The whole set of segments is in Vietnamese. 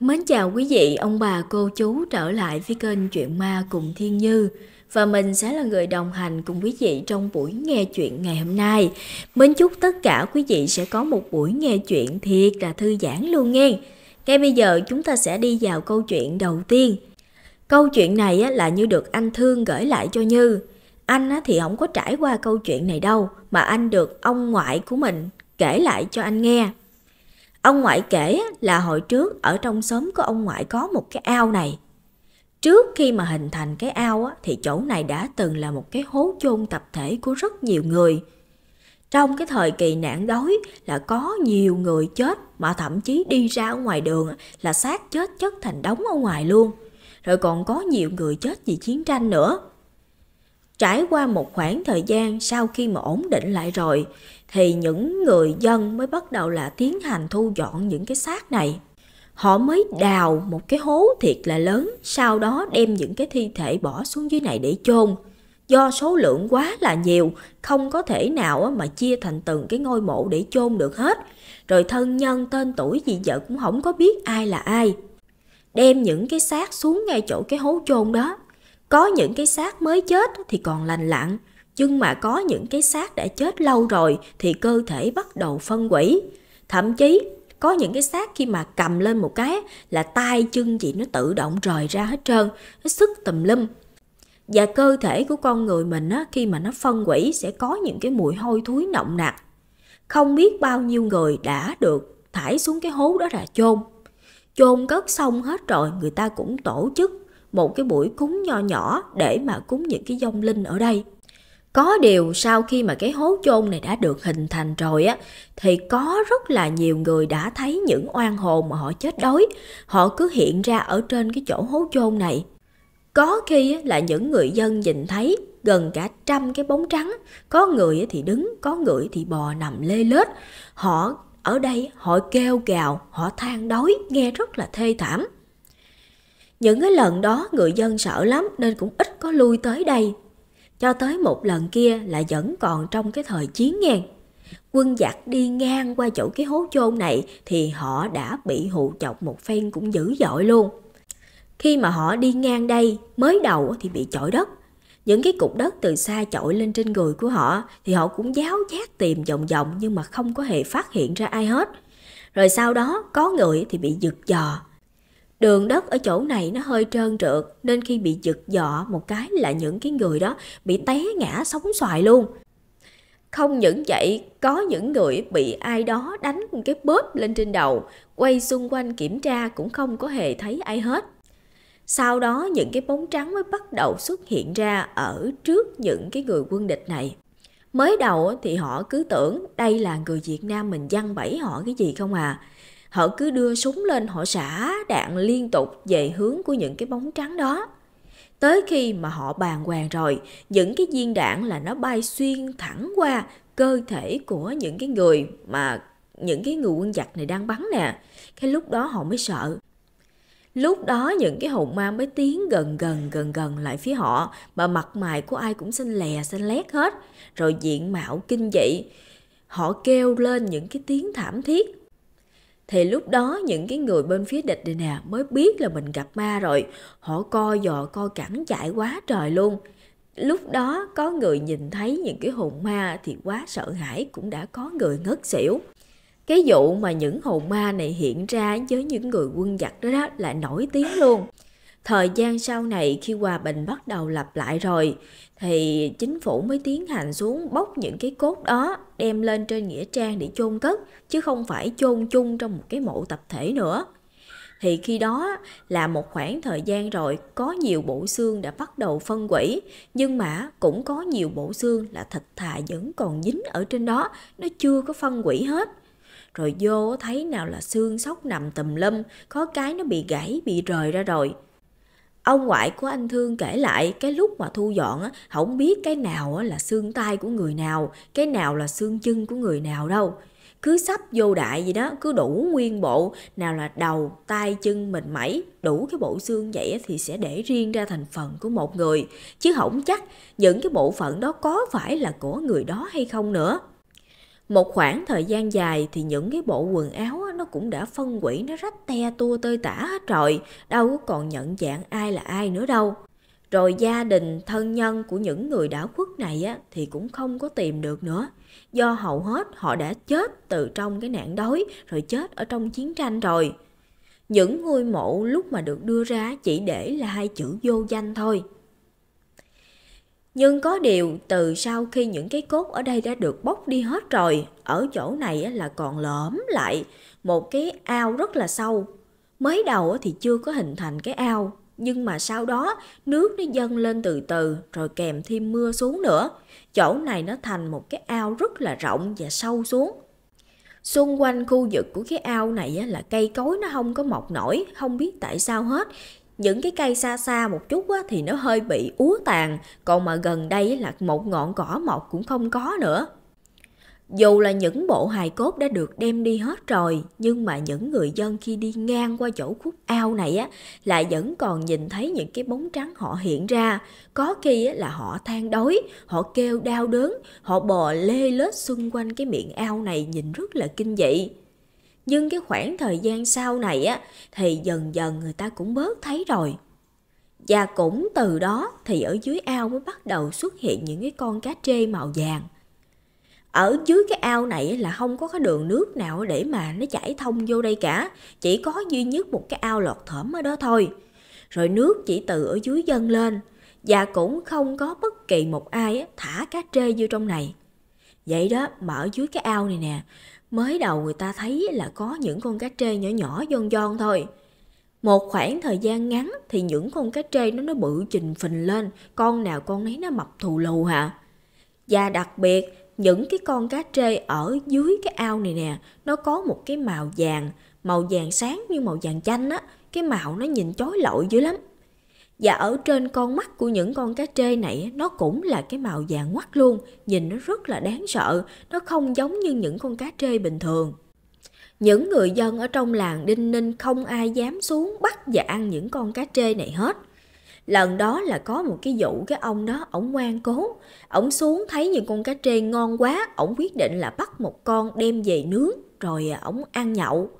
Mến chào quý vị, ông bà, cô chú trở lại với kênh Chuyện Ma cùng Thiên Như và mình sẽ là người đồng hành cùng quý vị trong buổi nghe chuyện ngày hôm nay. Mến chúc tất cả quý vị sẽ có một buổi nghe chuyện thiệt là thư giãn luôn nghe. Ngay bây giờ chúng ta sẽ đi vào câu chuyện đầu tiên. Câu chuyện này là như được anh Thương gửi lại cho Như. Anh thì không có trải qua câu chuyện này đâu, mà anh được ông ngoại của mình kể lại cho anh nghe. Ông ngoại kể là hồi trước ở trong xóm của ông ngoại có một cái ao này. Trước khi mà hình thành cái ao thì chỗ này đã từng là một cái hố chôn tập thể của rất nhiều người. Trong cái thời kỳ nạn đói là có nhiều người chết mà thậm chí đi ra ngoài đường là xác chết chất thành đống ở ngoài luôn. Rồi còn có nhiều người chết vì chiến tranh nữa. Trải qua một khoảng thời gian sau khi mà ổn định lại rồi thì những người dân mới bắt đầu là tiến hành thu dọn những cái xác này họ mới đào một cái hố thiệt là lớn sau đó đem những cái thi thể bỏ xuống dưới này để chôn do số lượng quá là nhiều không có thể nào mà chia thành từng cái ngôi mộ để chôn được hết rồi thân nhân tên tuổi gì vợ cũng không có biết ai là ai đem những cái xác xuống ngay chỗ cái hố chôn đó có những cái xác mới chết thì còn lành lặn nhưng mà có những cái xác đã chết lâu rồi thì cơ thể bắt đầu phân hủy thậm chí có những cái xác khi mà cầm lên một cái là tay chân gì nó tự động rời ra hết trơn nó sức tùm lum và cơ thể của con người mình á, khi mà nó phân hủy sẽ có những cái mùi hôi thối nồng nặc không biết bao nhiêu người đã được thải xuống cái hố đó là chôn chôn cất xong hết rồi người ta cũng tổ chức một cái buổi cúng nho nhỏ để mà cúng những cái dông linh ở đây có điều sau khi mà cái hố chôn này đã được hình thành rồi á thì có rất là nhiều người đã thấy những oan hồn mà họ chết đói, họ cứ hiện ra ở trên cái chỗ hố chôn này. Có khi là những người dân nhìn thấy gần cả trăm cái bóng trắng, có người thì đứng, có người thì bò nằm lê lết. Họ ở đây họ kêu gào, họ than đói, nghe rất là thê thảm. Những cái lần đó người dân sợ lắm nên cũng ít có lui tới đây cho tới một lần kia là vẫn còn trong cái thời chiến ngang. Quân giặc đi ngang qua chỗ cái hố chôn này thì họ đã bị hụ chọc một phen cũng dữ dội luôn. Khi mà họ đi ngang đây, mới đầu thì bị chọi đất. Những cái cục đất từ xa chọi lên trên người của họ thì họ cũng giáo giác tìm vòng vòng nhưng mà không có hề phát hiện ra ai hết. Rồi sau đó có người thì bị giật giò, Đường đất ở chỗ này nó hơi trơn trượt nên khi bị giật dọ một cái là những cái người đó bị té ngã sóng xoài luôn. Không những vậy, có những người bị ai đó đánh một cái bóp lên trên đầu, quay xung quanh kiểm tra cũng không có hề thấy ai hết. Sau đó những cái bóng trắng mới bắt đầu xuất hiện ra ở trước những cái người quân địch này. Mới đầu thì họ cứ tưởng đây là người Việt Nam mình dăng bẫy họ cái gì không à họ cứ đưa súng lên họ xả đạn liên tục về hướng của những cái bóng trắng đó tới khi mà họ bàn hoàng rồi những cái viên đạn là nó bay xuyên thẳng qua cơ thể của những cái người mà những cái người quân giặc này đang bắn nè cái lúc đó họ mới sợ lúc đó những cái hồn ma mới tiến gần gần gần gần lại phía họ mà mặt mày của ai cũng xanh lè xanh lét hết rồi diện mạo kinh dị họ kêu lên những cái tiếng thảm thiết thì lúc đó những cái người bên phía địch này nè mới biết là mình gặp ma rồi họ co dò co cẳng chạy quá trời luôn lúc đó có người nhìn thấy những cái hồn ma thì quá sợ hãi cũng đã có người ngất xỉu cái vụ mà những hồn ma này hiện ra với những người quân giặc đó, đó là nổi tiếng luôn Thời gian sau này khi hòa bình bắt đầu lặp lại rồi thì chính phủ mới tiến hành xuống bóc những cái cốt đó đem lên trên nghĩa trang để chôn cất chứ không phải chôn chung trong một cái mộ tập thể nữa. Thì khi đó là một khoảng thời gian rồi có nhiều bộ xương đã bắt đầu phân quỷ nhưng mà cũng có nhiều bộ xương là thịt thà vẫn còn dính ở trên đó nó chưa có phân quỷ hết rồi vô thấy nào là xương sóc nằm tùm lum, có cái nó bị gãy, bị rời ra rồi. Ông ngoại của anh Thương kể lại cái lúc mà thu dọn không biết cái nào là xương tay của người nào, cái nào là xương chân của người nào đâu. Cứ sắp vô đại gì đó, cứ đủ nguyên bộ, nào là đầu, tay, chân, mình mẩy, đủ cái bộ xương vậy thì sẽ để riêng ra thành phần của một người. Chứ không chắc những cái bộ phận đó có phải là của người đó hay không nữa. Một khoảng thời gian dài thì những cái bộ quần áo nó cũng đã phân quỷ nó rách te tua tơi tả hết rồi, đâu có còn nhận dạng ai là ai nữa đâu. Rồi gia đình, thân nhân của những người đã khuất này á, thì cũng không có tìm được nữa. Do hầu hết họ đã chết từ trong cái nạn đói rồi chết ở trong chiến tranh rồi. Những ngôi mộ lúc mà được đưa ra chỉ để là hai chữ vô danh thôi. Nhưng có điều từ sau khi những cái cốt ở đây đã được bóc đi hết rồi, ở chỗ này là còn lõm lại một cái ao rất là sâu. Mới đầu thì chưa có hình thành cái ao, nhưng mà sau đó nước nó dâng lên từ từ rồi kèm thêm mưa xuống nữa. Chỗ này nó thành một cái ao rất là rộng và sâu xuống. Xung quanh khu vực của cái ao này là cây cối nó không có mọc nổi, không biết tại sao hết những cái cây xa xa một chút á, thì nó hơi bị úa tàn còn mà gần đây là một ngọn cỏ mọc cũng không có nữa dù là những bộ hài cốt đã được đem đi hết rồi, nhưng mà những người dân khi đi ngang qua chỗ khúc ao này á, lại vẫn còn nhìn thấy những cái bóng trắng họ hiện ra. Có khi á, là họ than đói, họ kêu đau đớn, họ bò lê lết xung quanh cái miệng ao này nhìn rất là kinh dị nhưng cái khoảng thời gian sau này á thì dần dần người ta cũng bớt thấy rồi và cũng từ đó thì ở dưới ao mới bắt đầu xuất hiện những cái con cá trê màu vàng ở dưới cái ao này là không có cái đường nước nào để mà nó chảy thông vô đây cả chỉ có duy nhất một cái ao lọt thỏm ở đó thôi rồi nước chỉ từ ở dưới dâng lên và cũng không có bất kỳ một ai thả cá trê vô trong này vậy đó mà ở dưới cái ao này nè Mới đầu người ta thấy là có những con cá trê nhỏ nhỏ giòn giòn thôi. Một khoảng thời gian ngắn thì những con cá trê nó nó bự trình phình lên, con nào con nấy nó mập thù lù hả? Và đặc biệt, những cái con cá trê ở dưới cái ao này nè, nó có một cái màu vàng, màu vàng sáng như màu vàng chanh á, cái màu nó nhìn chói lọi dữ lắm. Và ở trên con mắt của những con cá trê này nó cũng là cái màu vàng ngoắt luôn, nhìn nó rất là đáng sợ, nó không giống như những con cá trê bình thường. Những người dân ở trong làng Đinh Ninh không ai dám xuống bắt và ăn những con cá trê này hết. Lần đó là có một cái vụ cái ông đó, ổng ngoan cố, ổng xuống thấy những con cá trê ngon quá, ổng quyết định là bắt một con đem về nướng rồi ổng ăn nhậu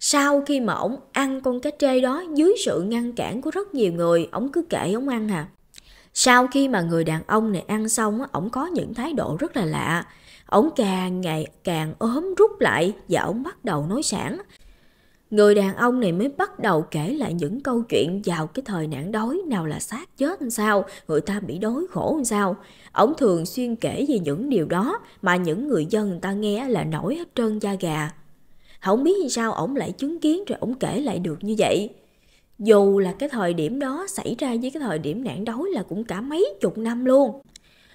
sau khi mà ổng ăn con cá trê đó dưới sự ngăn cản của rất nhiều người ổng cứ kể ổng ăn à sau khi mà người đàn ông này ăn xong ổng có những thái độ rất là lạ ổng càng ngày càng ốm rút lại và ổng bắt đầu nói sản người đàn ông này mới bắt đầu kể lại những câu chuyện vào cái thời nạn đói nào là xác chết làm sao người ta bị đói khổ làm sao ổng thường xuyên kể về những điều đó mà những người dân người ta nghe là nổi hết trơn da gà không biết sao ổng lại chứng kiến rồi ổng kể lại được như vậy dù là cái thời điểm đó xảy ra với cái thời điểm nạn đói là cũng cả mấy chục năm luôn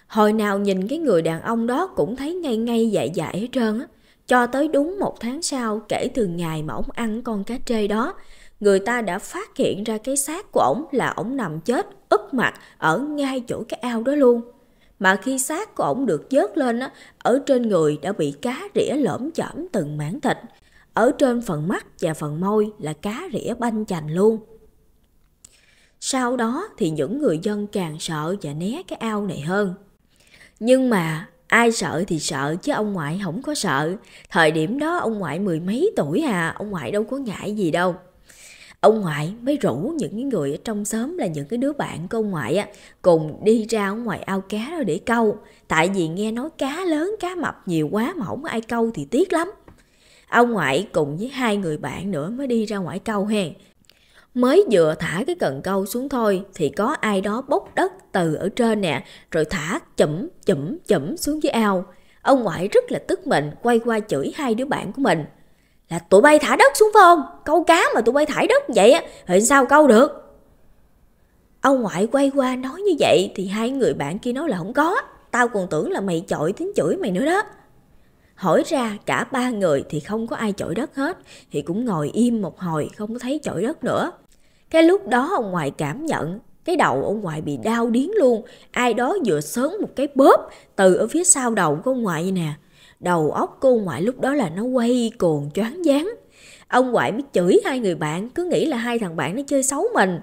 hồi nào nhìn cái người đàn ông đó cũng thấy ngay ngay dại dại hết trơn á cho tới đúng một tháng sau kể từ ngày mà ổng ăn con cá trê đó người ta đã phát hiện ra cái xác của ổng là ổng nằm chết úp mặt ở ngay chỗ cái ao đó luôn mà khi xác của ổng được vớt lên á ở trên người đã bị cá rỉa lõm chỏm từng mảng thịt ở trên phần mắt và phần môi là cá rỉa banh chành luôn. Sau đó thì những người dân càng sợ và né cái ao này hơn. Nhưng mà ai sợ thì sợ chứ ông ngoại không có sợ. Thời điểm đó ông ngoại mười mấy tuổi à, ông ngoại đâu có ngại gì đâu. Ông ngoại mới rủ những người ở trong xóm là những cái đứa bạn của ông ngoại á, cùng đi ra ở ngoài ao cá đó để câu. Tại vì nghe nói cá lớn, cá mập nhiều quá mà không ai câu thì tiếc lắm ông ngoại cùng với hai người bạn nữa mới đi ra ngoài câu hèn mới vừa thả cái cần câu xuống thôi thì có ai đó bốc đất từ ở trên nè rồi thả chậm chậm chậm xuống dưới ao ông ngoại rất là tức mình quay qua chửi hai đứa bạn của mình là tụi bay thả đất xuống phải không câu cá mà tụi bay thải đất vậy á thì sao câu được ông ngoại quay qua nói như vậy thì hai người bạn kia nói là không có tao còn tưởng là mày chọi tiếng chửi mày nữa đó hỏi ra cả ba người thì không có ai chổi đất hết thì cũng ngồi im một hồi không thấy chổi đất nữa cái lúc đó ông ngoại cảm nhận cái đầu ông ngoại bị đau điến luôn ai đó vừa sớm một cái bóp từ ở phía sau đầu của ông ngoại vậy nè đầu óc cô ngoại lúc đó là nó quay cuồng choáng váng ông ngoại mới chửi hai người bạn cứ nghĩ là hai thằng bạn nó chơi xấu mình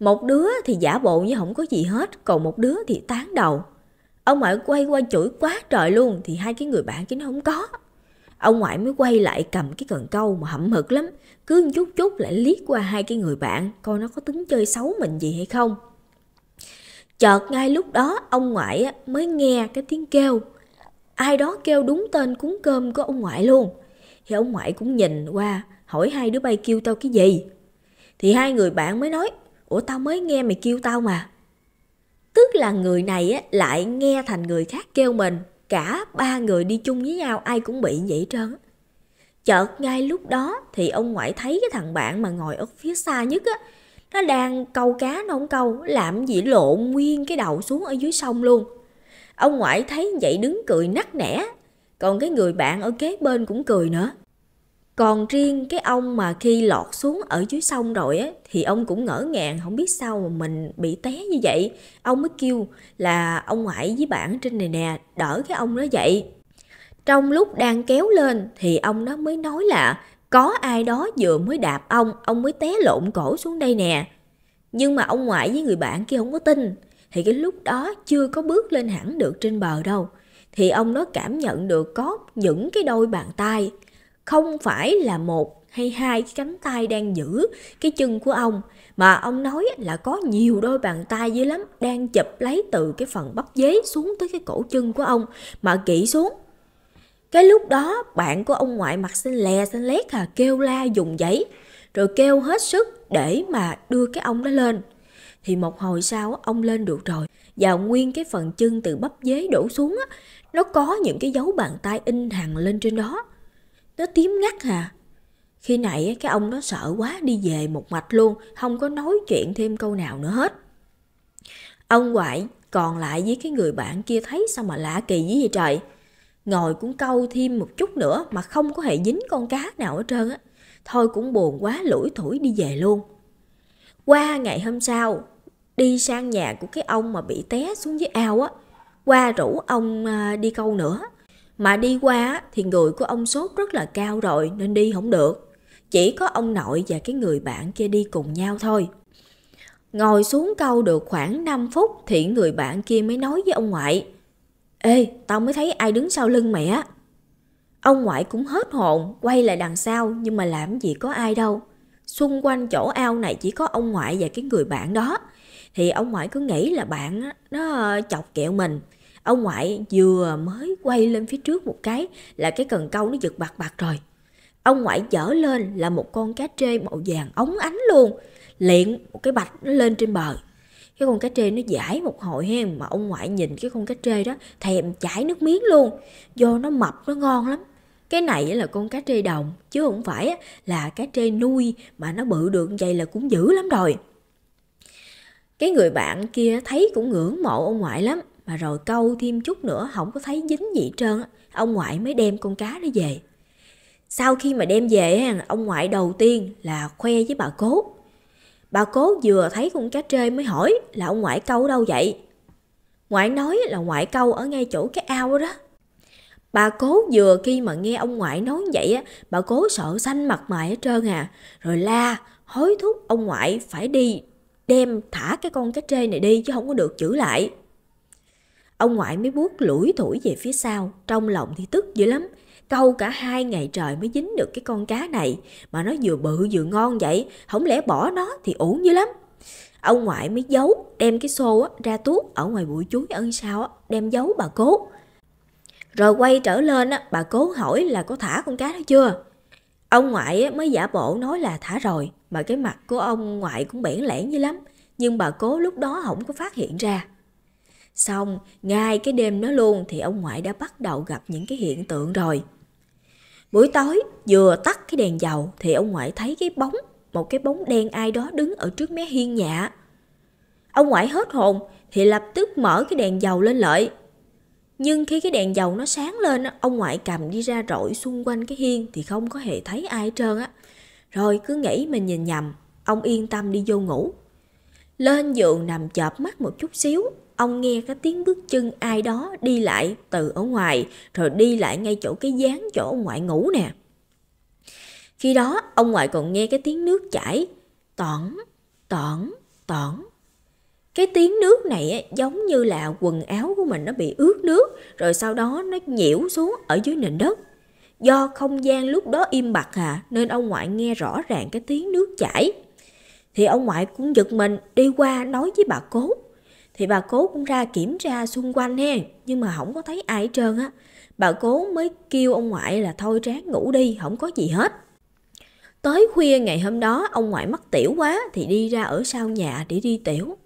một đứa thì giả bộ như không có gì hết còn một đứa thì tán đầu Ông ngoại quay qua chửi quá trời luôn thì hai cái người bạn kia nó không có. Ông ngoại mới quay lại cầm cái cần câu mà hậm hực lắm, cứ chút chút lại liếc qua hai cái người bạn coi nó có tính chơi xấu mình gì hay không. Chợt ngay lúc đó ông ngoại mới nghe cái tiếng kêu. Ai đó kêu đúng tên cuốn cơm của ông ngoại luôn. Thì ông ngoại cũng nhìn qua hỏi hai đứa bay kêu tao cái gì. Thì hai người bạn mới nói, ủa tao mới nghe mày kêu tao mà tức là người này lại nghe thành người khác kêu mình cả ba người đi chung với nhau ai cũng bị vậy trơn chợt ngay lúc đó thì ông ngoại thấy cái thằng bạn mà ngồi ở phía xa nhất á nó đang câu cá nó không câu làm gì lộn nguyên cái đầu xuống ở dưới sông luôn ông ngoại thấy vậy đứng cười nắc nẻ còn cái người bạn ở kế bên cũng cười nữa còn riêng cái ông mà khi lọt xuống ở dưới sông rồi á thì ông cũng ngỡ ngàng không biết sao mà mình bị té như vậy ông mới kêu là ông ngoại với bạn trên này nè đỡ cái ông nó dậy trong lúc đang kéo lên thì ông nó mới nói là có ai đó vừa mới đạp ông ông mới té lộn cổ xuống đây nè nhưng mà ông ngoại với người bạn kia không có tin thì cái lúc đó chưa có bước lên hẳn được trên bờ đâu thì ông nó cảm nhận được có những cái đôi bàn tay không phải là một hay hai cánh tay đang giữ cái chân của ông mà ông nói là có nhiều đôi bàn tay dữ lắm đang chụp lấy từ cái phần bắp dế xuống tới cái cổ chân của ông mà kỹ xuống cái lúc đó bạn của ông ngoại mặt xanh lè xanh lét à kêu la dùng giấy rồi kêu hết sức để mà đưa cái ông đó lên thì một hồi sau ông lên được rồi và nguyên cái phần chân từ bắp dế đổ xuống á nó có những cái dấu bàn tay in hằn lên trên đó nó tím ngắt hà khi nãy cái ông nó sợ quá đi về một mạch luôn không có nói chuyện thêm câu nào nữa hết ông ngoại còn lại với cái người bạn kia thấy sao mà lạ kỳ với vậy trời ngồi cũng câu thêm một chút nữa mà không có hệ dính con cá nào ở trơn á thôi cũng buồn quá lủi thủi đi về luôn qua ngày hôm sau đi sang nhà của cái ông mà bị té xuống dưới ao á qua rủ ông à, đi câu nữa mà đi qua thì người của ông sốt rất là cao rồi nên đi không được. Chỉ có ông nội và cái người bạn kia đi cùng nhau thôi. Ngồi xuống câu được khoảng 5 phút thì người bạn kia mới nói với ông ngoại. Ê, tao mới thấy ai đứng sau lưng mày á. Ông ngoại cũng hết hồn, quay lại đằng sau nhưng mà làm gì có ai đâu. Xung quanh chỗ ao này chỉ có ông ngoại và cái người bạn đó. Thì ông ngoại cứ nghĩ là bạn nó chọc kẹo mình. Ông ngoại vừa mới quay lên phía trước một cái là cái cần câu nó giật bạc bạc rồi. Ông ngoại dở lên là một con cá trê màu vàng ống ánh luôn. Liện một cái bạch nó lên trên bờ. Cái con cá trê nó giải một hồi hen mà ông ngoại nhìn cái con cá trê đó thèm chảy nước miếng luôn. Do nó mập nó ngon lắm. Cái này là con cá trê đồng chứ không phải là cá trê nuôi mà nó bự được vậy là cũng dữ lắm rồi. Cái người bạn kia thấy cũng ngưỡng mộ ông ngoại lắm mà rồi câu thêm chút nữa không có thấy dính gì trơn ông ngoại mới đem con cá đó về sau khi mà đem về ông ngoại đầu tiên là khoe với bà cố bà cố vừa thấy con cá trê mới hỏi là ông ngoại câu đâu vậy ngoại nói là ngoại câu ở ngay chỗ cái ao đó Bà cố vừa khi mà nghe ông ngoại nói vậy á, bà cố sợ xanh mặt mày hết trơn à. Rồi la, hối thúc ông ngoại phải đi đem thả cái con cá trê này đi chứ không có được giữ lại. Ông ngoại mới buốt lủi thủi về phía sau, trong lòng thì tức dữ lắm. Câu cả hai ngày trời mới dính được cái con cá này, mà nó vừa bự vừa ngon vậy, không lẽ bỏ nó thì uổng dữ lắm. Ông ngoại mới giấu, đem cái xô ra tuốt ở ngoài bụi chuối ân sau, đem giấu bà cố. Rồi quay trở lên, bà cố hỏi là có thả con cá đó chưa? Ông ngoại mới giả bộ nói là thả rồi, mà cái mặt của ông ngoại cũng bẽn lẽn dữ lắm. Nhưng bà cố lúc đó không có phát hiện ra. Xong, ngay cái đêm đó luôn thì ông ngoại đã bắt đầu gặp những cái hiện tượng rồi. Buổi tối, vừa tắt cái đèn dầu thì ông ngoại thấy cái bóng, một cái bóng đen ai đó đứng ở trước mé hiên nhà. Ông ngoại hết hồn thì lập tức mở cái đèn dầu lên lợi. Nhưng khi cái đèn dầu nó sáng lên, ông ngoại cầm đi ra rọi xung quanh cái hiên thì không có hề thấy ai hết trơn á. Rồi cứ nghĩ mình nhìn nhầm, ông yên tâm đi vô ngủ. Lên giường nằm chợp mắt một chút xíu ông nghe cái tiếng bước chân ai đó đi lại từ ở ngoài rồi đi lại ngay chỗ cái gián chỗ ông ngoại ngủ nè khi đó ông ngoại còn nghe cái tiếng nước chảy tõn tõn tõn cái tiếng nước này giống như là quần áo của mình nó bị ướt nước rồi sau đó nó nhiễu xuống ở dưới nền đất do không gian lúc đó im bặt à nên ông ngoại nghe rõ ràng cái tiếng nước chảy thì ông ngoại cũng giật mình đi qua nói với bà cố thì bà cố cũng ra kiểm tra xung quanh he nhưng mà không có thấy ai hết trơn á bà cố mới kêu ông ngoại là thôi ráng ngủ đi không có gì hết tới khuya ngày hôm đó ông ngoại mắc tiểu quá thì đi ra ở sau nhà để đi tiểu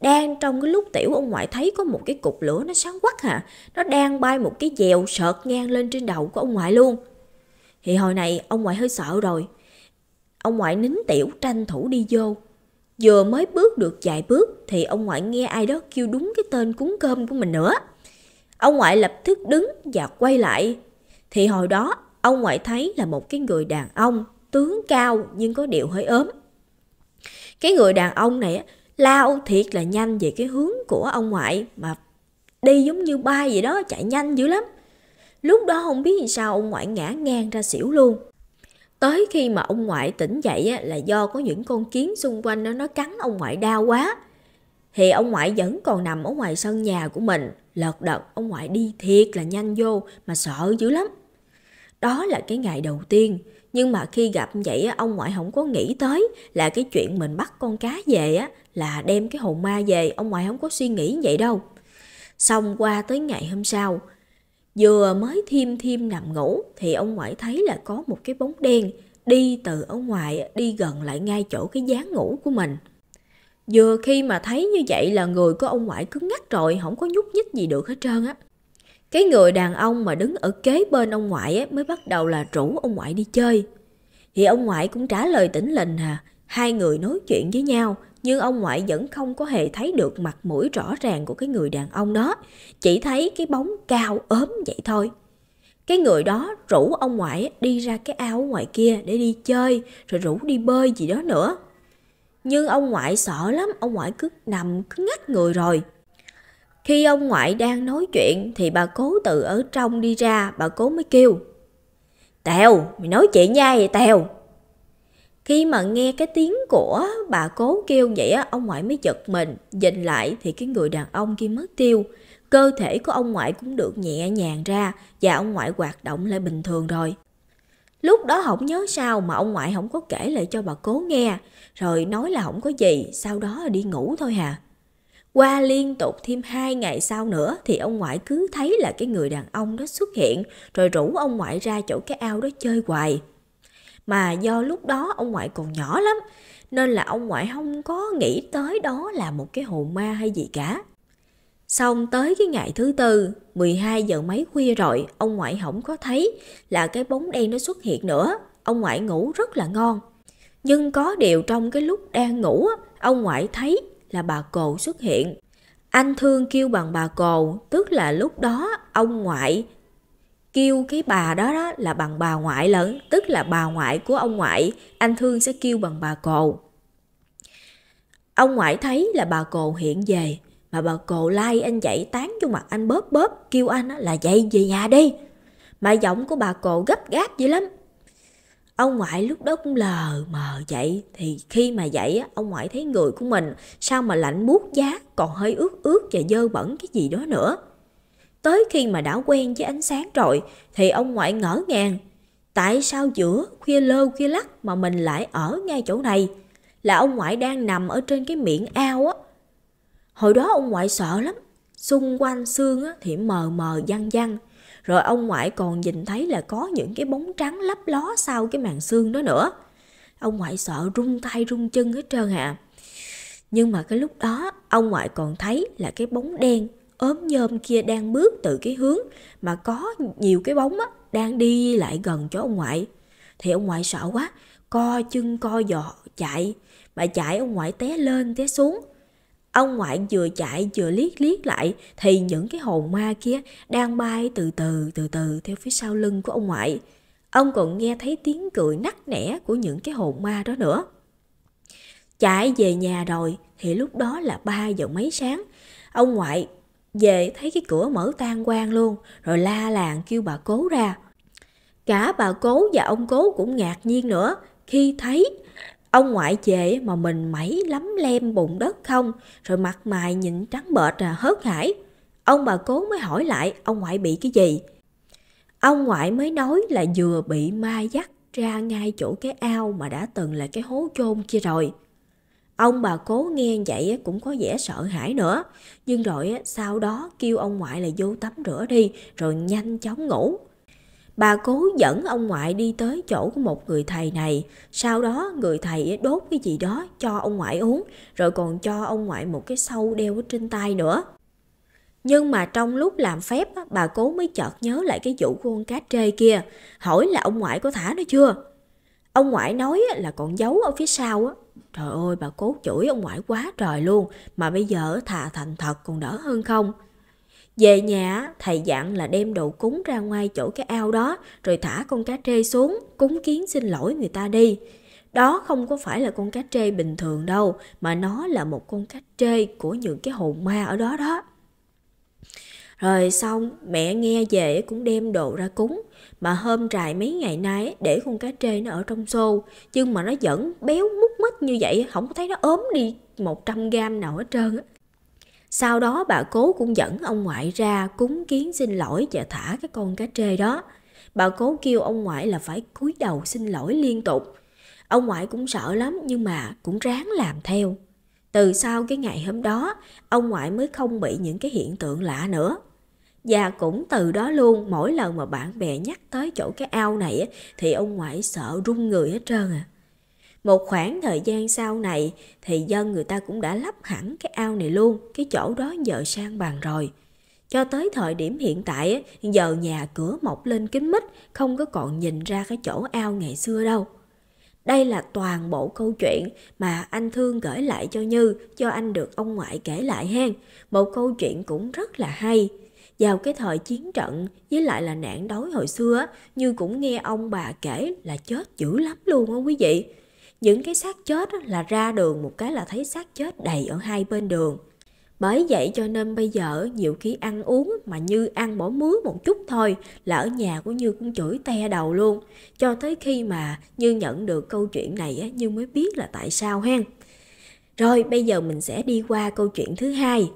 đang trong cái lúc tiểu ông ngoại thấy có một cái cục lửa nó sáng quắc hả nó đang bay một cái dèo sợt ngang lên trên đầu của ông ngoại luôn thì hồi này ông ngoại hơi sợ rồi ông ngoại nín tiểu tranh thủ đi vô Vừa mới bước được vài bước thì ông ngoại nghe ai đó kêu đúng cái tên cúng cơm của mình nữa. Ông ngoại lập tức đứng và quay lại. Thì hồi đó ông ngoại thấy là một cái người đàn ông tướng cao nhưng có điệu hơi ốm. Cái người đàn ông này lao thiệt là nhanh về cái hướng của ông ngoại mà đi giống như bay vậy đó chạy nhanh dữ lắm. Lúc đó không biết sao ông ngoại ngã ngang ra xỉu luôn tới khi mà ông ngoại tỉnh dậy là do có những con kiến xung quanh nó nó cắn ông ngoại đau quá thì ông ngoại vẫn còn nằm ở ngoài sân nhà của mình lật đật ông ngoại đi thiệt là nhanh vô mà sợ dữ lắm đó là cái ngày đầu tiên nhưng mà khi gặp vậy ông ngoại không có nghĩ tới là cái chuyện mình bắt con cá về á là đem cái hồn ma về ông ngoại không có suy nghĩ vậy đâu xong qua tới ngày hôm sau Vừa mới thiêm thiêm nằm ngủ thì ông ngoại thấy là có một cái bóng đen đi từ ở ngoài đi gần lại ngay chỗ cái dáng ngủ của mình. Vừa khi mà thấy như vậy là người của ông ngoại cứng ngắc rồi, không có nhúc nhích gì được hết trơn á. Cái người đàn ông mà đứng ở kế bên ông ngoại ấy, mới bắt đầu là rủ ông ngoại đi chơi. Thì ông ngoại cũng trả lời tỉnh lình à, hai người nói chuyện với nhau nhưng ông ngoại vẫn không có hề thấy được mặt mũi rõ ràng của cái người đàn ông đó, chỉ thấy cái bóng cao ốm vậy thôi. Cái người đó rủ ông ngoại đi ra cái ao ngoài kia để đi chơi, rồi rủ đi bơi gì đó nữa. Nhưng ông ngoại sợ lắm, ông ngoại cứ nằm cứ ngắt người rồi. Khi ông ngoại đang nói chuyện thì bà cố từ ở trong đi ra, bà cố mới kêu. Tèo, mày nói chuyện với vậy Tèo? Khi mà nghe cái tiếng của bà cố kêu vậy á, ông ngoại mới giật mình, nhìn lại thì cái người đàn ông kia mất tiêu. Cơ thể của ông ngoại cũng được nhẹ nhàng ra và ông ngoại hoạt động lại bình thường rồi. Lúc đó không nhớ sao mà ông ngoại không có kể lại cho bà cố nghe, rồi nói là không có gì, sau đó đi ngủ thôi hà. Qua liên tục thêm hai ngày sau nữa thì ông ngoại cứ thấy là cái người đàn ông đó xuất hiện rồi rủ ông ngoại ra chỗ cái ao đó chơi hoài mà do lúc đó ông ngoại còn nhỏ lắm nên là ông ngoại không có nghĩ tới đó là một cái hồn ma hay gì cả. Xong tới cái ngày thứ tư, 12 giờ mấy khuya rồi, ông ngoại không có thấy là cái bóng đen nó xuất hiện nữa. Ông ngoại ngủ rất là ngon. Nhưng có điều trong cái lúc đang ngủ, ông ngoại thấy là bà cồ xuất hiện. Anh thương kêu bằng bà cồ, tức là lúc đó ông ngoại kêu cái bà đó đó là bằng bà ngoại lẫn tức là bà ngoại của ông ngoại anh thương sẽ kêu bằng bà cồ ông ngoại thấy là bà cồ hiện về mà bà cồ lai anh dậy tán vô mặt anh bóp bóp kêu anh là dậy về nhà đi mà giọng của bà cồ gấp gáp dữ lắm ông ngoại lúc đó cũng lờ mờ dậy thì khi mà dậy ông ngoại thấy người của mình sao mà lạnh buốt giá còn hơi ướt ướt và dơ bẩn cái gì đó nữa Tới khi mà đã quen với ánh sáng rồi thì ông ngoại ngỡ ngàng. Tại sao giữa khuya lơ khuya lắc mà mình lại ở ngay chỗ này? Là ông ngoại đang nằm ở trên cái miệng ao á. Hồi đó ông ngoại sợ lắm. Xung quanh xương á, thì mờ mờ văng văng. Rồi ông ngoại còn nhìn thấy là có những cái bóng trắng lấp ló sau cái màn xương đó nữa. Ông ngoại sợ rung tay rung chân hết trơn à. Nhưng mà cái lúc đó ông ngoại còn thấy là cái bóng đen ốm nhôm kia đang bước từ cái hướng mà có nhiều cái bóng á, đang đi lại gần chỗ ông ngoại. Thì ông ngoại sợ quá, co chân co giò chạy, mà chạy ông ngoại té lên té xuống. Ông ngoại vừa chạy vừa liếc liếc lại thì những cái hồn ma kia đang bay từ từ từ từ theo phía sau lưng của ông ngoại. Ông còn nghe thấy tiếng cười nắc nẻ của những cái hồn ma đó nữa. Chạy về nhà rồi thì lúc đó là ba giờ mấy sáng. Ông ngoại về thấy cái cửa mở tan quang luôn rồi la làng kêu bà cố ra cả bà cố và ông cố cũng ngạc nhiên nữa khi thấy ông ngoại về mà mình mẩy lắm lem bụng đất không rồi mặt mày nhìn trắng bệch à hớt hải ông bà cố mới hỏi lại ông ngoại bị cái gì ông ngoại mới nói là vừa bị ma dắt ra ngay chỗ cái ao mà đã từng là cái hố chôn kia rồi Ông bà cố nghe vậy cũng có vẻ sợ hãi nữa. Nhưng rồi sau đó kêu ông ngoại là vô tắm rửa đi rồi nhanh chóng ngủ. Bà cố dẫn ông ngoại đi tới chỗ của một người thầy này. Sau đó người thầy đốt cái gì đó cho ông ngoại uống rồi còn cho ông ngoại một cái sâu đeo trên tay nữa. Nhưng mà trong lúc làm phép bà cố mới chợt nhớ lại cái vụ của con cá trê kia. Hỏi là ông ngoại có thả nó chưa? Ông ngoại nói là còn giấu ở phía sau á. Trời ơi bà cố chửi ông ngoại quá trời luôn Mà bây giờ thà thành thật còn đỡ hơn không Về nhà thầy dặn là đem đồ cúng ra ngoài chỗ cái ao đó Rồi thả con cá trê xuống Cúng kiến xin lỗi người ta đi Đó không có phải là con cá trê bình thường đâu Mà nó là một con cá trê của những cái hồn ma ở đó đó Rồi xong mẹ nghe về cũng đem đồ ra cúng mà hôm trại mấy ngày nay để con cá trê nó ở trong xô nhưng mà nó vẫn béo mút mít như vậy không có thấy nó ốm đi 100 gram nào hết trơn á sau đó bà cố cũng dẫn ông ngoại ra cúng kiến xin lỗi và thả cái con cá trê đó bà cố kêu ông ngoại là phải cúi đầu xin lỗi liên tục ông ngoại cũng sợ lắm nhưng mà cũng ráng làm theo từ sau cái ngày hôm đó ông ngoại mới không bị những cái hiện tượng lạ nữa và cũng từ đó luôn, mỗi lần mà bạn bè nhắc tới chỗ cái ao này thì ông ngoại sợ run người hết trơn à. Một khoảng thời gian sau này thì dân người ta cũng đã lắp hẳn cái ao này luôn, cái chỗ đó giờ sang bàn rồi. Cho tới thời điểm hiện tại, giờ nhà cửa mọc lên kính mít, không có còn nhìn ra cái chỗ ao ngày xưa đâu. Đây là toàn bộ câu chuyện mà anh Thương gửi lại cho Như, cho anh được ông ngoại kể lại hen. Một câu chuyện cũng rất là hay vào cái thời chiến trận với lại là nạn đói hồi xưa như cũng nghe ông bà kể là chết dữ lắm luôn á quý vị những cái xác chết là ra đường một cái là thấy xác chết đầy ở hai bên đường bởi vậy cho nên bây giờ nhiều khi ăn uống mà Như ăn bỏ muối một chút thôi là ở nhà của Như cũng chửi te đầu luôn. Cho tới khi mà Như nhận được câu chuyện này á, Như mới biết là tại sao hen. Rồi bây giờ mình sẽ đi qua câu chuyện thứ hai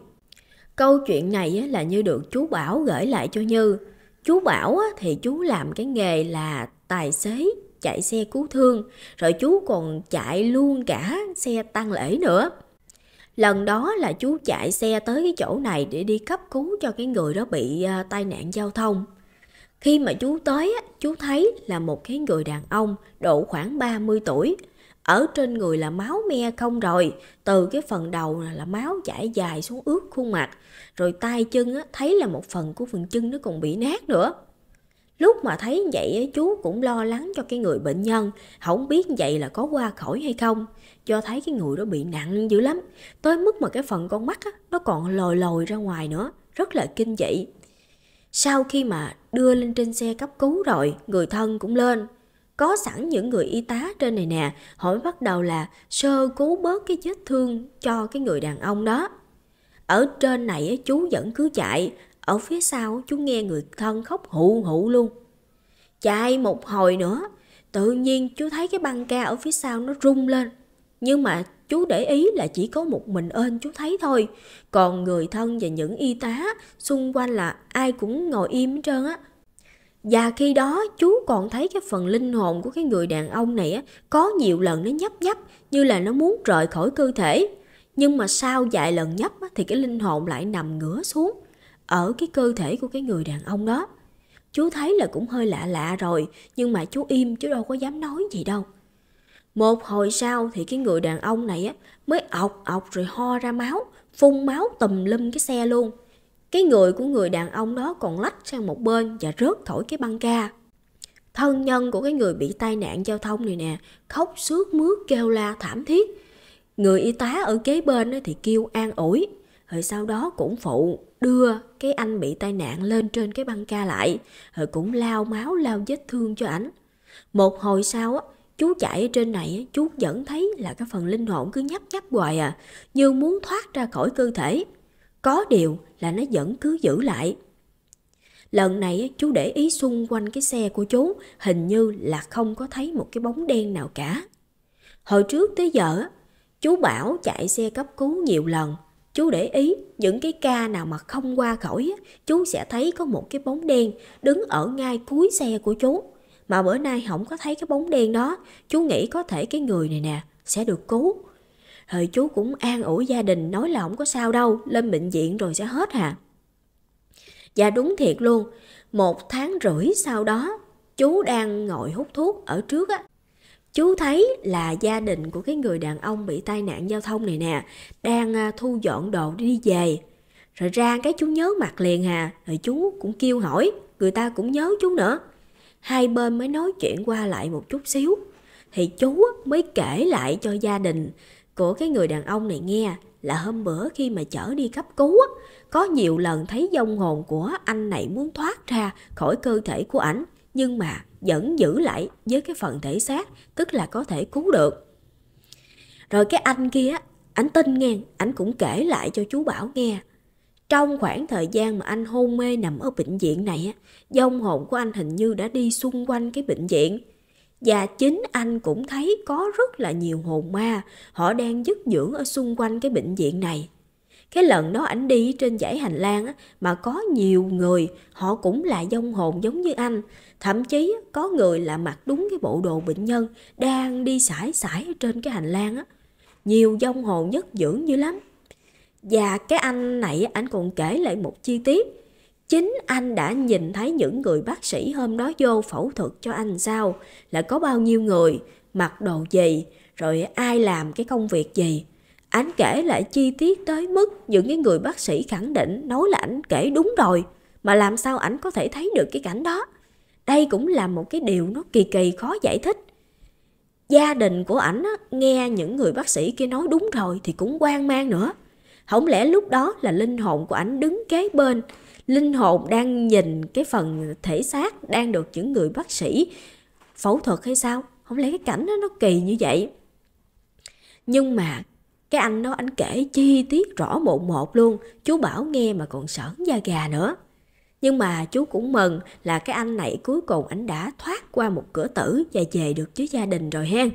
Câu chuyện này là Như được chú Bảo gửi lại cho Như. Chú Bảo thì chú làm cái nghề là tài xế chạy xe cứu thương, rồi chú còn chạy luôn cả xe tăng lễ nữa. Lần đó là chú chạy xe tới cái chỗ này để đi cấp cứu cho cái người đó bị à, tai nạn giao thông. Khi mà chú tới, chú thấy là một cái người đàn ông độ khoảng 30 tuổi, ở trên người là máu me không rồi từ cái phần đầu là máu chảy dài xuống ướt khuôn mặt rồi tay chân á, thấy là một phần của phần chân nó còn bị nát nữa lúc mà thấy vậy chú cũng lo lắng cho cái người bệnh nhân không biết vậy là có qua khỏi hay không do thấy cái người đó bị nặng dữ lắm tới mức mà cái phần con mắt á, nó còn lồi lồi ra ngoài nữa rất là kinh dị sau khi mà đưa lên trên xe cấp cứu rồi người thân cũng lên có sẵn những người y tá trên này nè, hỏi bắt đầu là sơ cứu bớt cái vết thương cho cái người đàn ông đó. Ở trên này chú vẫn cứ chạy, ở phía sau chú nghe người thân khóc hụ hụ luôn. Chạy một hồi nữa, tự nhiên chú thấy cái băng ca ở phía sau nó rung lên. Nhưng mà chú để ý là chỉ có một mình ơn chú thấy thôi. Còn người thân và những y tá xung quanh là ai cũng ngồi im hết trơn á. Và khi đó chú còn thấy cái phần linh hồn của cái người đàn ông này á, có nhiều lần nó nhấp nhấp như là nó muốn rời khỏi cơ thể. Nhưng mà sau vài lần nhấp á, thì cái linh hồn lại nằm ngửa xuống ở cái cơ thể của cái người đàn ông đó. Chú thấy là cũng hơi lạ lạ rồi, nhưng mà chú im chứ đâu có dám nói gì đâu. Một hồi sau thì cái người đàn ông này á, mới ọc ọc rồi ho ra máu, phun máu tùm lum cái xe luôn. Cái người của người đàn ông đó còn lách sang một bên và rớt thổi cái băng ca. Thân nhân của cái người bị tai nạn giao thông này nè, khóc sướt mướt kêu la thảm thiết. Người y tá ở kế bên thì kêu an ủi, rồi sau đó cũng phụ đưa cái anh bị tai nạn lên trên cái băng ca lại, rồi cũng lao máu lao vết thương cho ảnh. Một hồi sau á, chú chạy ở trên này chú vẫn thấy là cái phần linh hồn cứ nhấp nhấp hoài à, như muốn thoát ra khỏi cơ thể. Có điều là nó vẫn cứ giữ lại. Lần này chú để ý xung quanh cái xe của chú, hình như là không có thấy một cái bóng đen nào cả. Hồi trước tới giờ, chú Bảo chạy xe cấp cứu nhiều lần. Chú để ý những cái ca nào mà không qua khỏi, chú sẽ thấy có một cái bóng đen đứng ở ngay cuối xe của chú. Mà bữa nay không có thấy cái bóng đen đó, chú nghĩ có thể cái người này nè sẽ được cứu Hợi chú cũng an ủi gia đình nói là không có sao đâu, lên bệnh viện rồi sẽ hết hả? À? Dạ đúng thiệt luôn, một tháng rưỡi sau đó chú đang ngồi hút thuốc ở trước á. Chú thấy là gia đình của cái người đàn ông bị tai nạn giao thông này nè, đang à, thu dọn đồ đi về. Rồi ra cái chú nhớ mặt liền hà, rồi chú cũng kêu hỏi, người ta cũng nhớ chú nữa. Hai bên mới nói chuyện qua lại một chút xíu, thì chú mới kể lại cho gia đình của cái người đàn ông này nghe là hôm bữa khi mà chở đi cấp cứu có nhiều lần thấy dông hồn của anh này muốn thoát ra khỏi cơ thể của ảnh nhưng mà vẫn giữ lại với cái phần thể xác tức là có thể cứu được rồi cái anh kia ảnh tin nghe ảnh cũng kể lại cho chú bảo nghe trong khoảng thời gian mà anh hôn mê nằm ở bệnh viện này á dông hồn của anh hình như đã đi xung quanh cái bệnh viện và chính anh cũng thấy có rất là nhiều hồn ma, họ đang dứt dưỡng ở xung quanh cái bệnh viện này. Cái lần đó ảnh đi trên dãy hành lang á, mà có nhiều người, họ cũng là dông hồn giống như anh. Thậm chí có người là mặc đúng cái bộ đồ bệnh nhân, đang đi sải sải trên cái hành lang á. Nhiều dông hồn dứt dưỡng như lắm. Và cái anh này anh còn kể lại một chi tiết chính anh đã nhìn thấy những người bác sĩ hôm đó vô phẫu thuật cho anh sao là có bao nhiêu người mặc đồ gì rồi ai làm cái công việc gì ảnh kể lại chi tiết tới mức những cái người bác sĩ khẳng định nói là ảnh kể đúng rồi mà làm sao ảnh có thể thấy được cái cảnh đó đây cũng là một cái điều nó kỳ kỳ khó giải thích gia đình của ảnh nghe những người bác sĩ kia nói đúng rồi thì cũng quan mang nữa không lẽ lúc đó là linh hồn của ảnh đứng kế bên linh hồn đang nhìn cái phần thể xác đang được những người bác sĩ phẫu thuật hay sao không lẽ cái cảnh đó nó kỳ như vậy nhưng mà cái anh đó anh kể chi tiết rõ một một luôn chú bảo nghe mà còn sởn da gà nữa nhưng mà chú cũng mừng là cái anh này cuối cùng anh đã thoát qua một cửa tử và về được với gia đình rồi hen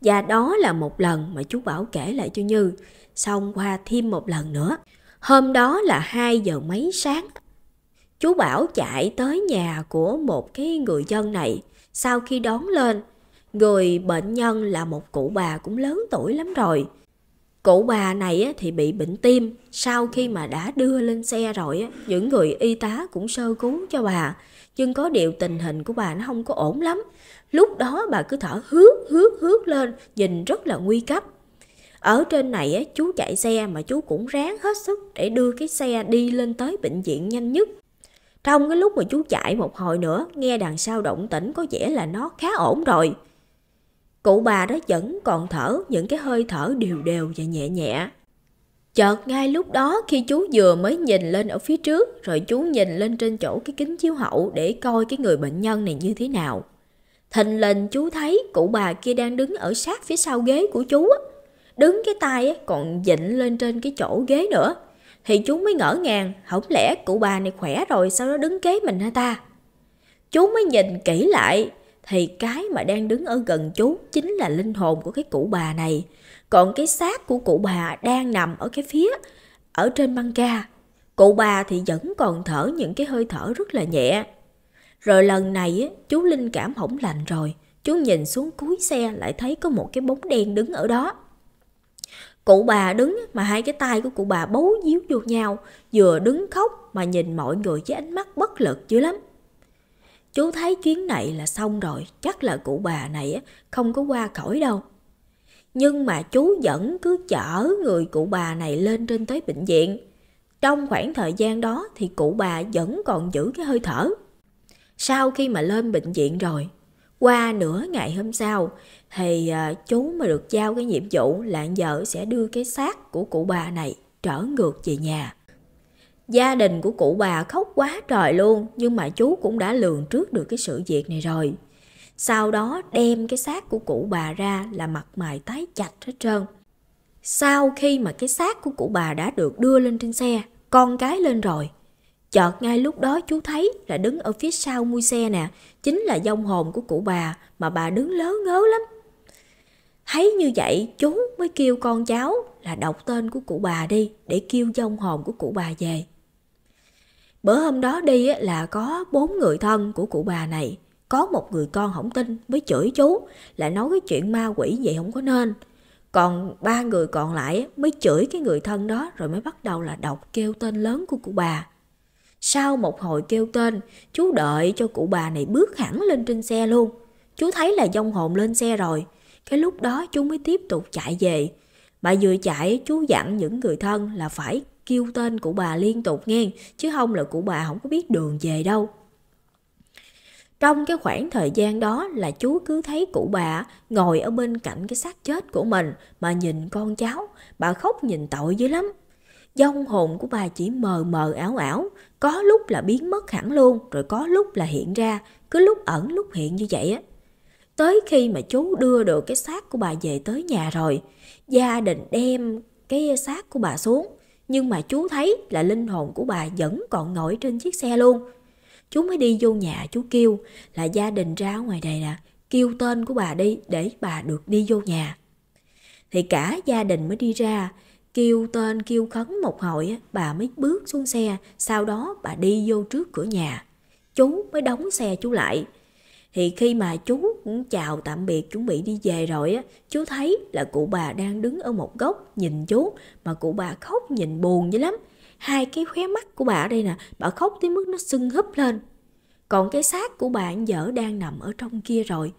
và đó là một lần mà chú bảo kể lại cho như xong qua thêm một lần nữa Hôm đó là 2 giờ mấy sáng. Chú Bảo chạy tới nhà của một cái người dân này. Sau khi đón lên, người bệnh nhân là một cụ bà cũng lớn tuổi lắm rồi. Cụ bà này thì bị bệnh tim, sau khi mà đã đưa lên xe rồi, những người y tá cũng sơ cứu cho bà. Nhưng có điều tình hình của bà nó không có ổn lắm. Lúc đó bà cứ thở hước hước hước lên, nhìn rất là nguy cấp ở trên này á, chú chạy xe mà chú cũng ráng hết sức để đưa cái xe đi lên tới bệnh viện nhanh nhất trong cái lúc mà chú chạy một hồi nữa nghe đằng sau động tĩnh có vẻ là nó khá ổn rồi cụ bà đó vẫn còn thở những cái hơi thở đều đều và nhẹ nhẹ chợt ngay lúc đó khi chú vừa mới nhìn lên ở phía trước rồi chú nhìn lên trên chỗ cái kính chiếu hậu để coi cái người bệnh nhân này như thế nào thình lình chú thấy cụ bà kia đang đứng ở sát phía sau ghế của chú á đứng cái tay còn dịnh lên trên cái chỗ ghế nữa. Thì chú mới ngỡ ngàng, không lẽ cụ bà này khỏe rồi sao nó đứng kế mình hả ta? Chú mới nhìn kỹ lại, thì cái mà đang đứng ở gần chú chính là linh hồn của cái cụ bà này. Còn cái xác của cụ bà đang nằm ở cái phía, ở trên băng ca. Cụ bà thì vẫn còn thở những cái hơi thở rất là nhẹ. Rồi lần này chú linh cảm hổng lành rồi, chú nhìn xuống cuối xe lại thấy có một cái bóng đen đứng ở đó. Cụ bà đứng mà hai cái tay của cụ bà bấu díu vô nhau, vừa đứng khóc mà nhìn mọi người với ánh mắt bất lực dữ lắm. Chú thấy chuyến này là xong rồi, chắc là cụ bà này không có qua khỏi đâu. Nhưng mà chú vẫn cứ chở người cụ bà này lên trên tới bệnh viện. Trong khoảng thời gian đó thì cụ bà vẫn còn giữ cái hơi thở. Sau khi mà lên bệnh viện rồi, qua nửa ngày hôm sau thì à, chú mà được giao cái nhiệm vụ là vợ sẽ đưa cái xác của cụ bà này trở ngược về nhà. Gia đình của cụ bà khóc quá trời luôn nhưng mà chú cũng đã lường trước được cái sự việc này rồi. Sau đó đem cái xác của cụ bà ra là mặt mày tái chạch hết trơn. Sau khi mà cái xác của cụ bà đã được đưa lên trên xe, con cái lên rồi Chợt ngay lúc đó chú thấy là đứng ở phía sau mui xe nè, chính là dông hồn của cụ bà mà bà đứng lớn ngớ lắm. Thấy như vậy chú mới kêu con cháu là đọc tên của cụ bà đi để kêu dông hồn của cụ bà về. Bữa hôm đó đi là có bốn người thân của cụ bà này. Có một người con không tin mới chửi chú là nói cái chuyện ma quỷ vậy không có nên. Còn ba người còn lại mới chửi cái người thân đó rồi mới bắt đầu là đọc kêu tên lớn của cụ bà. Sau một hồi kêu tên, chú đợi cho cụ bà này bước hẳn lên trên xe luôn. Chú thấy là dông hồn lên xe rồi. Cái lúc đó chú mới tiếp tục chạy về. Bà vừa chạy, chú dặn những người thân là phải kêu tên của bà liên tục nghe, chứ không là cụ bà không có biết đường về đâu. Trong cái khoảng thời gian đó là chú cứ thấy cụ bà ngồi ở bên cạnh cái xác chết của mình mà nhìn con cháu, bà khóc nhìn tội dữ lắm. Dông hồn của bà chỉ mờ mờ ảo ảo, có lúc là biến mất hẳn luôn rồi có lúc là hiện ra cứ lúc ẩn lúc hiện như vậy á tới khi mà chú đưa được cái xác của bà về tới nhà rồi gia đình đem cái xác của bà xuống nhưng mà chú thấy là linh hồn của bà vẫn còn ngồi trên chiếc xe luôn chú mới đi vô nhà chú kêu là gia đình ra ngoài đây nè kêu tên của bà đi để bà được đi vô nhà thì cả gia đình mới đi ra Kêu tên kêu khấn một hồi bà mới bước xuống xe, sau đó bà đi vô trước cửa nhà. Chú mới đóng xe chú lại. Thì khi mà chú cũng chào tạm biệt chuẩn bị đi về rồi á, chú thấy là cụ bà đang đứng ở một góc nhìn chú mà cụ bà khóc nhìn buồn dữ lắm. Hai cái khóe mắt của bà ở đây nè, bà khóc tới mức nó sưng húp lên. Còn cái xác của bạn dở đang nằm ở trong kia rồi,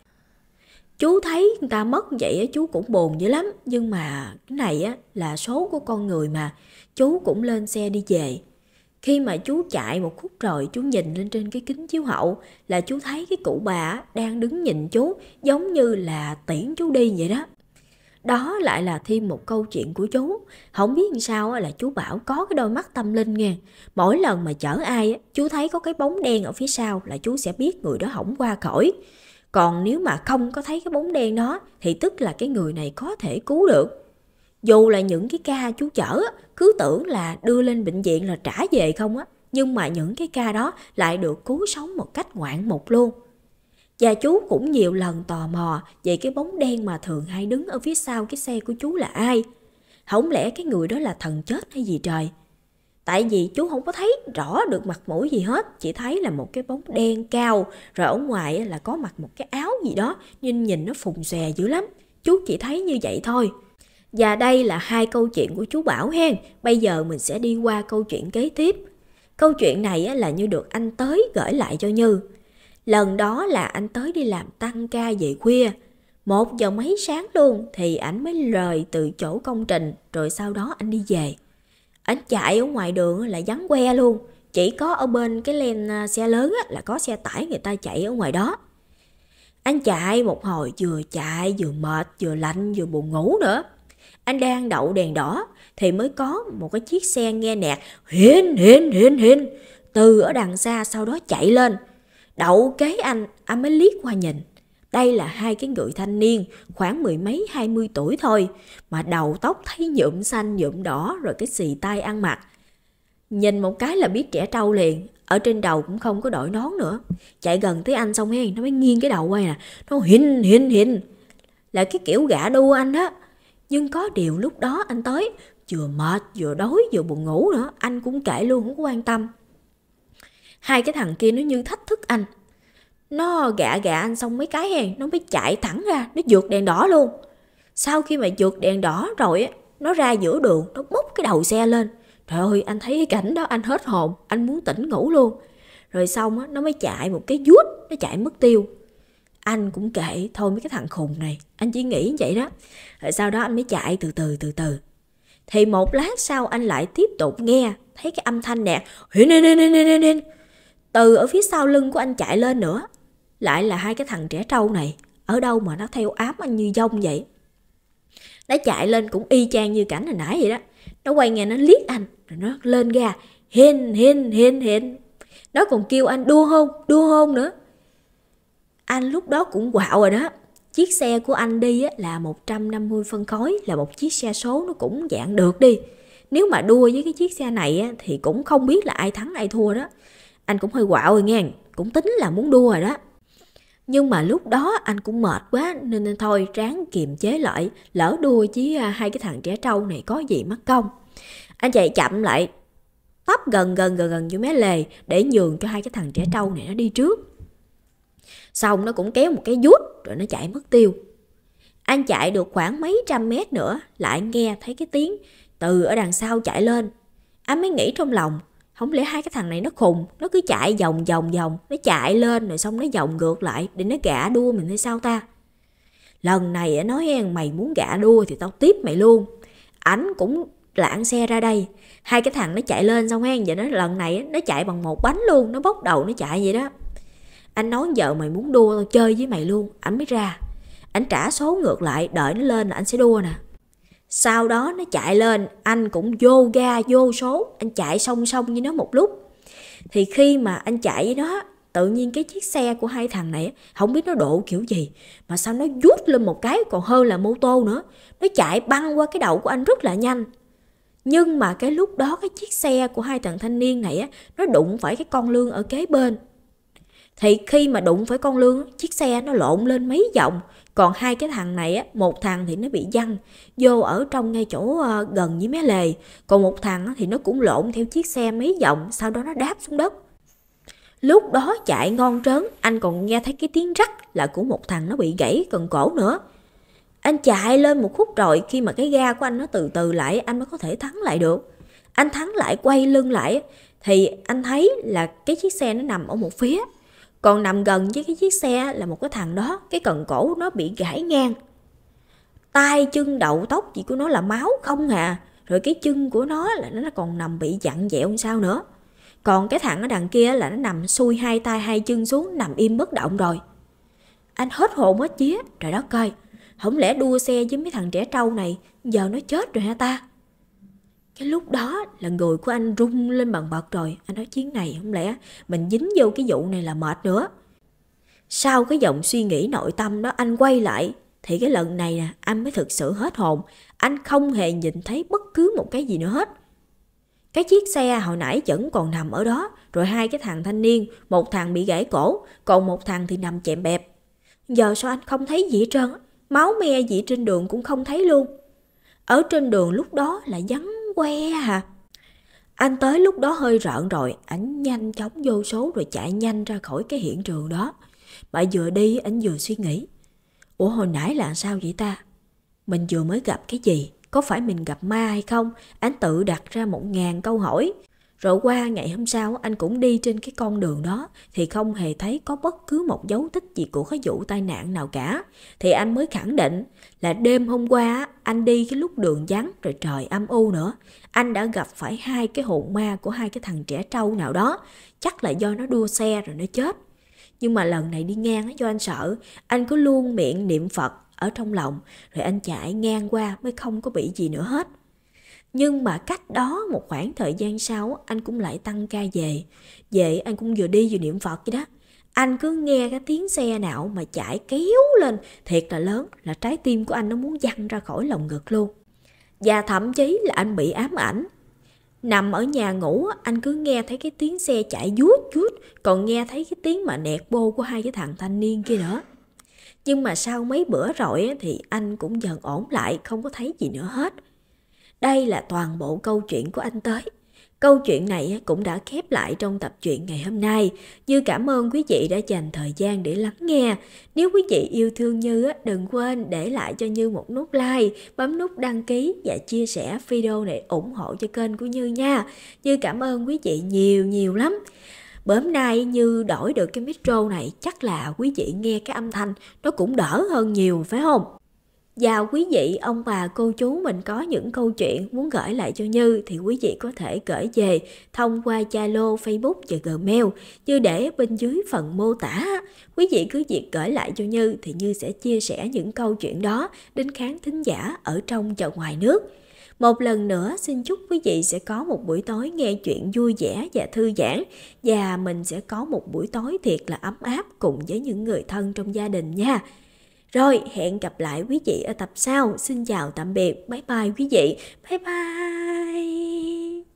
chú thấy người ta mất vậy á chú cũng buồn dữ lắm nhưng mà cái này á là số của con người mà chú cũng lên xe đi về khi mà chú chạy một khúc rồi chú nhìn lên trên cái kính chiếu hậu là chú thấy cái cụ bà đang đứng nhìn chú giống như là tiễn chú đi vậy đó đó lại là thêm một câu chuyện của chú không biết làm sao là chú bảo có cái đôi mắt tâm linh nghe mỗi lần mà chở ai chú thấy có cái bóng đen ở phía sau là chú sẽ biết người đó hỏng qua khỏi còn nếu mà không có thấy cái bóng đen đó thì tức là cái người này có thể cứu được dù là những cái ca chú chở cứ tưởng là đưa lên bệnh viện là trả về không á nhưng mà những cái ca đó lại được cứu sống một cách ngoạn mục luôn và chú cũng nhiều lần tò mò về cái bóng đen mà thường hay đứng ở phía sau cái xe của chú là ai không lẽ cái người đó là thần chết hay gì trời Tại vì chú không có thấy rõ được mặt mũi gì hết, chỉ thấy là một cái bóng đen cao, rồi ở ngoài là có mặc một cái áo gì đó, nhưng nhìn nó phùng xòe dữ lắm. Chú chỉ thấy như vậy thôi. Và đây là hai câu chuyện của chú Bảo hen. Bây giờ mình sẽ đi qua câu chuyện kế tiếp. Câu chuyện này là như được anh Tới gửi lại cho Như. Lần đó là anh Tới đi làm tăng ca về khuya. Một giờ mấy sáng luôn thì ảnh mới rời từ chỗ công trình rồi sau đó anh đi về ảnh chạy ở ngoài đường là vắng que luôn chỉ có ở bên cái len à, xe lớn là có xe tải người ta chạy ở ngoài đó anh chạy một hồi vừa chạy vừa mệt vừa lạnh vừa buồn ngủ nữa anh đang đậu đèn đỏ thì mới có một cái chiếc xe nghe nẹt hiên hiên hiên hiên từ ở đằng xa sau đó chạy lên đậu kế anh anh mới liếc qua nhìn đây là hai cái người thanh niên, khoảng mười mấy hai mươi tuổi thôi, mà đầu tóc thấy nhuộm xanh nhuộm đỏ rồi cái xì tai ăn mặc. Nhìn một cái là biết trẻ trâu liền, ở trên đầu cũng không có đội nón nữa. Chạy gần tới anh xong hen, nó mới nghiêng cái đầu quay nè, nó hin hin hin. Là cái kiểu gã đua anh đó. Nhưng có điều lúc đó anh tới, vừa mệt, vừa đói, vừa buồn ngủ nữa, anh cũng kệ luôn, không có quan tâm. Hai cái thằng kia nó như thách thức anh, nó gạ gạ anh xong mấy cái hèn, nó mới chạy thẳng ra, nó vượt đèn đỏ luôn. Sau khi mà vượt đèn đỏ rồi á, nó ra giữa đường, nó bốc cái đầu xe lên. Trời ơi, anh thấy cái cảnh đó anh hết hồn, anh muốn tỉnh ngủ luôn. Rồi xong á, nó mới chạy một cái vuốt, nó chạy mất tiêu. Anh cũng kệ, thôi mấy cái thằng khùng này, anh chỉ nghĩ vậy đó. Rồi sau đó anh mới chạy từ từ từ từ. Thì một lát sau anh lại tiếp tục nghe, thấy cái âm thanh nè, từ ở phía sau lưng của anh chạy lên nữa lại là hai cái thằng trẻ trâu này, ở đâu mà nó theo ám anh như dông vậy? Nó chạy lên cũng y chang như cảnh hồi nãy vậy đó. Nó quay nghe nó liếc anh, rồi nó lên ga, hên hên hên hên. Nó còn kêu anh đua hôn, đua hôn nữa. Anh lúc đó cũng quạo rồi đó. Chiếc xe của anh đi á là 150 phân khối, là một chiếc xe số nó cũng dạng được đi. Nếu mà đua với cái chiếc xe này thì cũng không biết là ai thắng ai thua đó. Anh cũng hơi quạo rồi nghe, cũng tính là muốn đua rồi đó. Nhưng mà lúc đó anh cũng mệt quá nên, thôi ráng kiềm chế lại, lỡ đua chứ à, hai cái thằng trẻ trâu này có gì mất công. Anh chạy chậm lại, tấp gần gần gần gần vô mé lề để nhường cho hai cái thằng trẻ trâu này nó đi trước. Xong nó cũng kéo một cái vút rồi nó chạy mất tiêu. Anh chạy được khoảng mấy trăm mét nữa lại nghe thấy cái tiếng từ ở đằng sau chạy lên. Anh mới nghĩ trong lòng không lẽ hai cái thằng này nó khùng nó cứ chạy vòng vòng vòng nó chạy lên rồi xong nó vòng ngược lại để nó gã đua mình hay sao ta lần này á nói mày muốn gã đua thì tao tiếp mày luôn ảnh cũng lạng xe ra đây hai cái thằng nó chạy lên xong hen vậy nó lần này nó chạy bằng một bánh luôn nó bốc đầu nó chạy vậy đó anh nói vợ mày muốn đua tao chơi với mày luôn ảnh mới ra ảnh trả số ngược lại đợi nó lên là anh sẽ đua nè sau đó nó chạy lên, anh cũng vô ga vô số, anh chạy song song với nó một lúc. Thì khi mà anh chạy với nó, tự nhiên cái chiếc xe của hai thằng này không biết nó độ kiểu gì mà sao nó vút lên một cái còn hơn là mô tô nữa nó chạy băng qua cái đầu của anh rất là nhanh nhưng mà cái lúc đó cái chiếc xe của hai thằng thanh niên này á, nó đụng phải cái con lương ở kế bên thì khi mà đụng phải con lương, chiếc xe nó lộn lên mấy vòng. Còn hai cái thằng này, á một thằng thì nó bị văng vô ở trong ngay chỗ ờ, gần với mé lề. Còn một thằng thì nó cũng lộn theo chiếc xe mấy vòng, sau đó nó đáp xuống đất. Lúc đó chạy ngon trớn, anh còn nghe thấy cái tiếng rắc là của một thằng nó bị gãy cần cổ nữa. Anh chạy lên một khúc rồi khi mà cái ga của anh nó từ từ lại anh mới có thể thắng lại được. Anh thắng lại quay lưng lại thì anh thấy là cái chiếc xe nó nằm ở một phía còn nằm gần với cái chiếc xe là một cái thằng đó, cái cần cổ nó bị gãy ngang. tay chân đầu tóc gì của nó là máu không à. Rồi cái chân của nó là nó còn nằm bị dặn dẹo sao nữa. Còn cái thằng ở đằng kia là nó nằm xuôi hai tay hai chân xuống nằm im bất động rồi. Anh hết hồn hết chía, trời đất ơi. Không lẽ đua xe với mấy thằng trẻ trâu này, giờ nó chết rồi hả ta? cái lúc đó là người của anh rung lên bần bật rồi anh nói chuyến này không lẽ mình dính vô cái vụ này là mệt nữa sau cái dòng suy nghĩ nội tâm đó anh quay lại thì cái lần này nè anh mới thực sự hết hồn anh không hề nhìn thấy bất cứ một cái gì nữa hết cái chiếc xe hồi nãy vẫn còn nằm ở đó rồi hai cái thằng thanh niên một thằng bị gãy cổ còn một thằng thì nằm chẹm bẹp giờ sao anh không thấy gì hết trơn máu me gì trên đường cũng không thấy luôn ở trên đường lúc đó là vắng que à anh tới lúc đó hơi rợn rồi anh nhanh chóng vô số rồi chạy nhanh ra khỏi cái hiện trường đó mà vừa đi anh vừa suy nghĩ ủa hồi nãy là sao vậy ta mình vừa mới gặp cái gì có phải mình gặp ma hay không anh tự đặt ra một ngàn câu hỏi rồi qua ngày hôm sau anh cũng đi trên cái con đường đó thì không hề thấy có bất cứ một dấu tích gì của cái vụ tai nạn nào cả. Thì anh mới khẳng định là đêm hôm qua anh đi cái lúc đường vắng rồi trời âm u nữa. Anh đã gặp phải hai cái hồn ma của hai cái thằng trẻ trâu nào đó. Chắc là do nó đua xe rồi nó chết. Nhưng mà lần này đi ngang do anh sợ, anh cứ luôn miệng niệm Phật ở trong lòng rồi anh chạy ngang qua mới không có bị gì nữa hết nhưng mà cách đó một khoảng thời gian sau anh cũng lại tăng ca về về anh cũng vừa đi vừa niệm phật vậy đó anh cứ nghe cái tiếng xe nào mà chạy kéo lên thiệt là lớn là trái tim của anh nó muốn văng ra khỏi lồng ngực luôn và thậm chí là anh bị ám ảnh nằm ở nhà ngủ anh cứ nghe thấy cái tiếng xe chạy vuốt vuốt còn nghe thấy cái tiếng mà nẹt bô của hai cái thằng thanh niên kia nữa nhưng mà sau mấy bữa rồi thì anh cũng dần ổn lại không có thấy gì nữa hết đây là toàn bộ câu chuyện của anh tới. Câu chuyện này cũng đã khép lại trong tập truyện ngày hôm nay. Như cảm ơn quý vị đã dành thời gian để lắng nghe. Nếu quý vị yêu thương Như, đừng quên để lại cho Như một nút like, bấm nút đăng ký và chia sẻ video này ủng hộ cho kênh của Như nha. Như cảm ơn quý vị nhiều nhiều lắm. Bữa nay Như đổi được cái micro này chắc là quý vị nghe cái âm thanh nó cũng đỡ hơn nhiều phải không? và dạ, quý vị ông bà cô chú mình có những câu chuyện muốn gửi lại cho Như thì quý vị có thể gửi về thông qua Zalo, Facebook và Gmail như để bên dưới phần mô tả. Quý vị cứ việc gửi lại cho Như thì Như sẽ chia sẻ những câu chuyện đó đến khán thính giả ở trong và ngoài nước. Một lần nữa xin chúc quý vị sẽ có một buổi tối nghe chuyện vui vẻ và thư giãn và mình sẽ có một buổi tối thiệt là ấm áp cùng với những người thân trong gia đình nha. Rồi, hẹn gặp lại quý vị ở tập sau. Xin chào tạm biệt. Bye bye quý vị. Bye bye.